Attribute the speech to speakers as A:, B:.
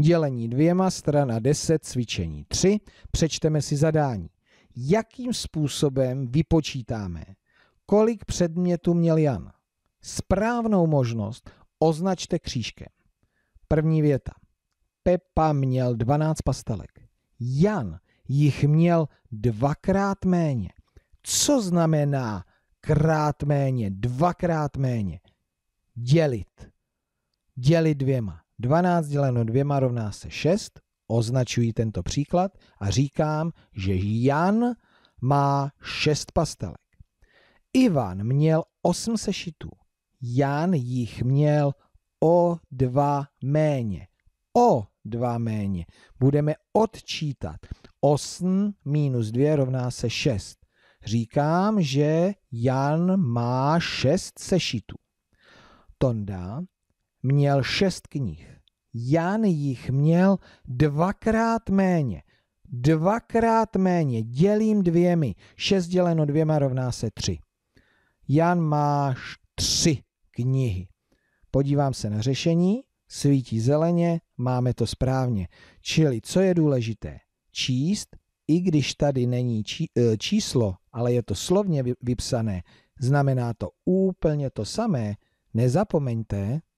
A: dělení dvěma, strana 10, cvičení 3, přečteme si zadání. Jakým způsobem vypočítáme, kolik předmětů měl Jan? Správnou možnost označte křížkem. První věta. Pepa měl 12 pastelek. Jan jich měl dvakrát méně. Co znamená krát méně, dvakrát méně? Dělit. Dělit dvěma. 12 děleno dvěma rovná se 6, označuji tento příklad a říkám, že Jan má 6 pastelek. Ivan měl 8 sešitů, Jan jich měl o 2 méně. O 2 méně. Budeme odčítat. 8 minus 2 rovná se 6. Říkám, že Jan má 6 sešitů. Tonda měl 6 knih. Jan jich měl dvakrát méně. Dvakrát méně, dělím dvěmi. šest děleno dvěma rovná se tři. Jan má tři knihy. Podívám se na řešení, svítí zeleně, máme to správně. Čili co je důležité? Číst, i když tady není či, eh, číslo, ale je to slovně vypsané, znamená to úplně to samé. Nezapomeňte,